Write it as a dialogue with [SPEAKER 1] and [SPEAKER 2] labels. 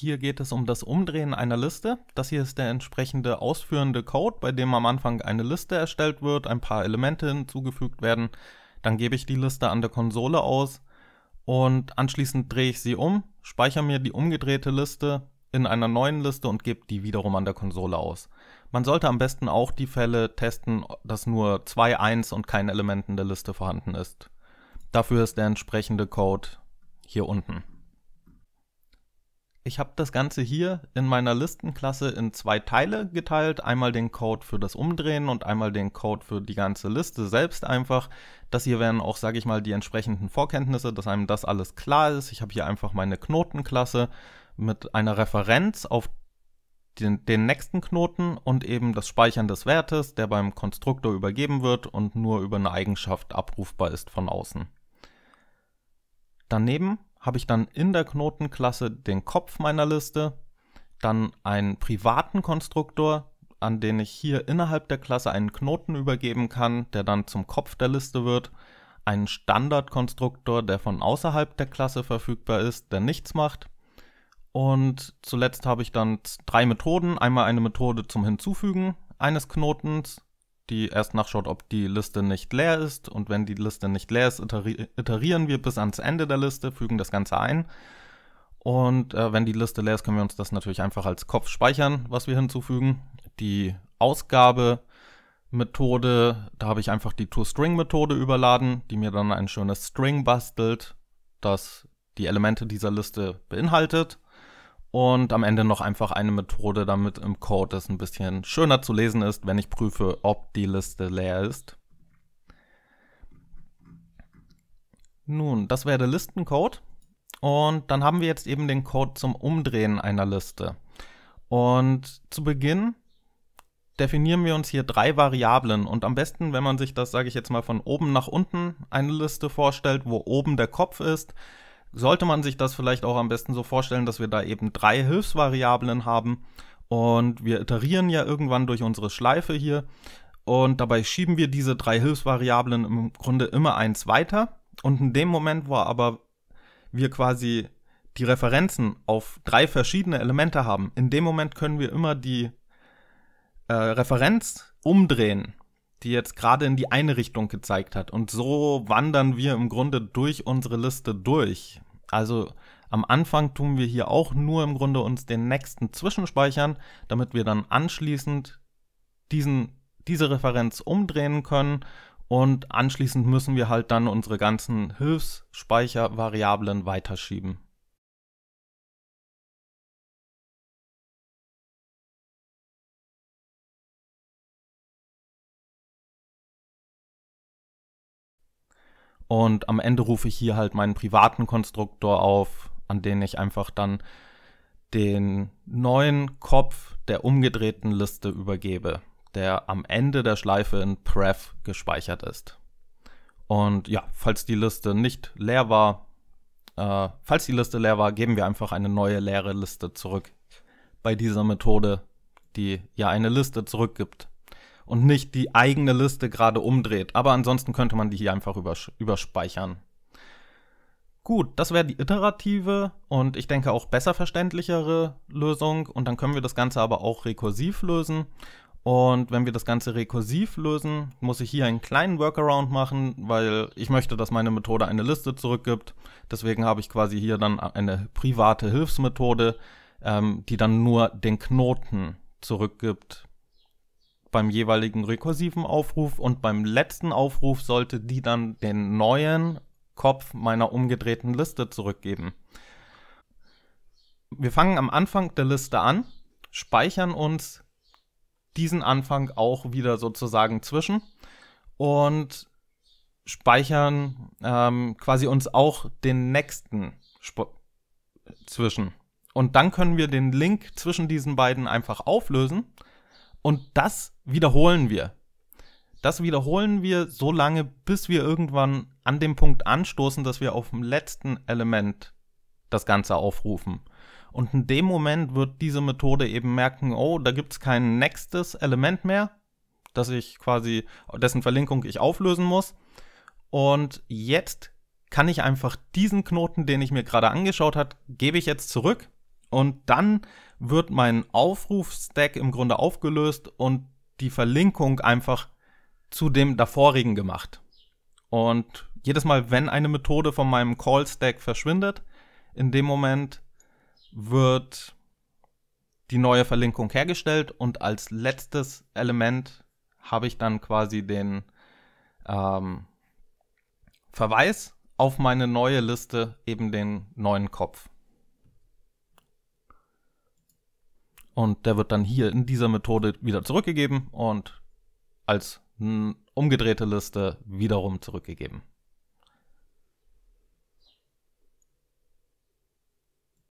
[SPEAKER 1] Hier geht es um das Umdrehen einer Liste. Das hier ist der entsprechende ausführende Code, bei dem am Anfang eine Liste erstellt wird, ein paar Elemente hinzugefügt werden. Dann gebe ich die Liste an der Konsole aus und anschließend drehe ich sie um, speichere mir die umgedrehte Liste in einer neuen Liste und gebe die wiederum an der Konsole aus. Man sollte am besten auch die Fälle testen, dass nur zwei 1 und kein Element in der Liste vorhanden ist. Dafür ist der entsprechende Code hier unten. Ich habe das Ganze hier in meiner Listenklasse in zwei Teile geteilt. Einmal den Code für das Umdrehen und einmal den Code für die ganze Liste selbst einfach. Das hier wären auch, sage ich mal, die entsprechenden Vorkenntnisse, dass einem das alles klar ist. Ich habe hier einfach meine Knotenklasse mit einer Referenz auf den, den, nächsten Knoten und eben das Speichern des Wertes, der beim Konstruktor übergeben wird und nur über eine Eigenschaft abrufbar ist von außen. Daneben habe ich dann in der Knotenklasse den Kopf meiner Liste, dann einen privaten Konstruktor, an den ich hier innerhalb der Klasse einen Knoten übergeben kann, der dann zum Kopf der Liste wird, einen Standardkonstruktor, der von außerhalb der Klasse verfügbar ist, der nichts macht. Und zuletzt habe ich dann drei Methoden. Einmal eine Methode zum Hinzufügen eines Knotens, die erst nachschaut, ob die Liste nicht leer ist. Und wenn die Liste nicht leer ist, iterieren wir bis ans Ende der Liste, fügen das Ganze ein. Und äh, wenn die Liste leer ist, können wir uns das natürlich einfach als Kopf speichern, was wir hinzufügen. Die Ausgabemethode, da habe ich einfach die ToString-Methode überladen, die mir dann ein schönes String bastelt, das die Elemente dieser Liste beinhaltet und am Ende noch einfach eine Methode, damit im Code es ein bisschen schöner zu lesen ist, wenn ich prüfe, ob die Liste leer ist. Nun, das wäre der Listencode. Und dann haben wir jetzt eben den Code zum Umdrehen einer Liste. Und zu Beginn definieren wir uns hier drei Variablen. Und am besten, wenn man sich das, sage ich jetzt mal, von oben nach unten eine Liste vorstellt, wo oben der Kopf ist, sollte man sich das vielleicht auch am besten so vorstellen, dass wir da eben drei Hilfsvariablen haben und wir iterieren ja irgendwann durch unsere Schleife hier und dabei schieben wir diese drei Hilfsvariablen im Grunde immer eins weiter und in dem Moment, wo aber wir quasi die Referenzen auf drei verschiedene Elemente haben, in dem Moment können wir immer die äh, Referenz umdrehen die jetzt gerade in die eine Richtung gezeigt hat. Und so wandern wir im Grunde durch unsere Liste durch. Also am Anfang tun wir hier auch nur im Grunde uns den nächsten zwischenspeichern, damit wir dann anschließend diesen, diese Referenz umdrehen können und anschließend müssen wir halt dann unsere ganzen Hilfsspeichervariablen weiterschieben. Und am Ende rufe ich hier halt meinen privaten Konstruktor auf, an den ich einfach dann den neuen Kopf der umgedrehten Liste übergebe, der am Ende der Schleife in Pref gespeichert ist. Und ja, falls die Liste nicht leer war, äh, falls die Liste leer war, geben wir einfach eine neue leere Liste zurück. Bei dieser Methode, die ja eine Liste zurückgibt und nicht die eigene Liste gerade umdreht. Aber ansonsten könnte man die hier einfach übers überspeichern. Gut, das wäre die iterative und ich denke auch besser verständlichere Lösung. Und dann können wir das Ganze aber auch rekursiv lösen. Und wenn wir das Ganze rekursiv lösen, muss ich hier einen kleinen Workaround machen, weil ich möchte, dass meine Methode eine Liste zurückgibt. Deswegen habe ich quasi hier dann eine private Hilfsmethode, ähm, die dann nur den Knoten zurückgibt, beim jeweiligen rekursiven Aufruf und beim letzten Aufruf sollte die dann den neuen Kopf meiner umgedrehten Liste zurückgeben. Wir fangen am Anfang der Liste an, speichern uns diesen Anfang auch wieder sozusagen zwischen und speichern ähm, quasi uns auch den nächsten Sp zwischen. Und dann können wir den Link zwischen diesen beiden einfach auflösen und das wiederholen wir. Das wiederholen wir so lange, bis wir irgendwann an dem Punkt anstoßen, dass wir auf dem letzten Element das Ganze aufrufen. Und in dem Moment wird diese Methode eben merken, oh, da gibt es kein nächstes Element mehr, das ich quasi, dessen Verlinkung ich auflösen muss. Und jetzt kann ich einfach diesen Knoten, den ich mir gerade angeschaut hat, gebe ich jetzt zurück und dann wird mein Aufrufstack im Grunde aufgelöst und die Verlinkung einfach zu dem davorigen gemacht. Und jedes Mal, wenn eine Methode von meinem Callstack verschwindet, in dem Moment wird die neue Verlinkung hergestellt und als letztes Element habe ich dann quasi den ähm, Verweis auf meine neue Liste, eben den neuen Kopf. Und der wird dann hier in dieser Methode wieder zurückgegeben und als umgedrehte Liste wiederum zurückgegeben.